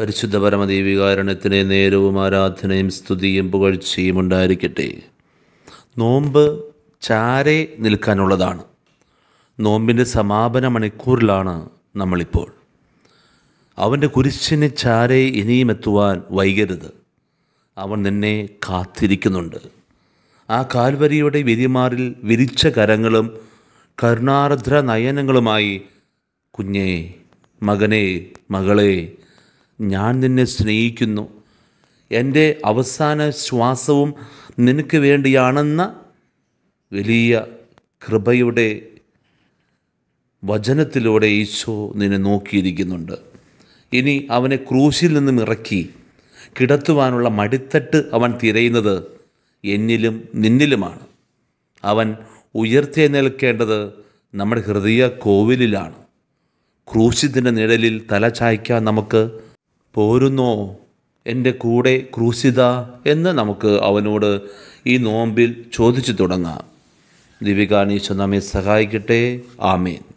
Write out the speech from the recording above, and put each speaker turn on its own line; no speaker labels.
പരിശുദ്ധ പരമദൈവികാരണത്തിന് നേരവും ആരാധനയും സ്തുതിയും പുകഴ്ചയും ഉണ്ടായിരിക്കട്ടെ നോമ്പ് ചാരെ നിൽക്കാനുള്ളതാണ് നോമ്പിൻ്റെ സമാപന മണിക്കൂറിലാണ് നമ്മളിപ്പോൾ അവൻ്റെ കുരിശിന് ചാരെ ഇനിയും എത്തുവാൻ വൈകരുത് അവൻ നിന്നെ കാത്തിരിക്കുന്നുണ്ട് ആ കാൽവരിയുടെ വിരിമാറിൽ വിരിച്ച കരങ്ങളും കരുണാർദ്ര നയനങ്ങളുമായി കുഞ്ഞേ മകനെ മകളെ ഞാൻ നിന്നെ സ്നേഹിക്കുന്നു എൻ്റെ അവസാന ശ്വാസവും നിനക്ക് വേണ്ടിയാണെന്ന വലിയ കൃപയുടെ വചനത്തിലൂടെ ഈശോ നിന്നെ നോക്കിയിരിക്കുന്നുണ്ട് ഇനി അവനെ ക്രൂശിൽ നിന്നും ഇറക്കി കിടത്തുവാനുള്ള മടിത്തട്ട് അവൻ തിരയുന്നത് എന്നിലും നിന്നിലുമാണ് അവൻ ഉയർത്തെഴുന്നേൽക്കേണ്ടത് നമ്മുടെ ഹൃദയ കോവിലിലാണ് ക്രൂശിതിൻ്റെ നിഴലിൽ തല ചായ്ക്കാൻ നമുക്ക് പോരുന്നോ എൻ്റെ കൂടെ ക്രൂശിത എന്ന് നമുക്ക് അവനോട് ഈ നോമ്പിൽ ചോദിച്ചു തുടങ്ങാം ദിവികാണീശ നമ്മെ സഹായിക്കട്ടെ ആമേൻ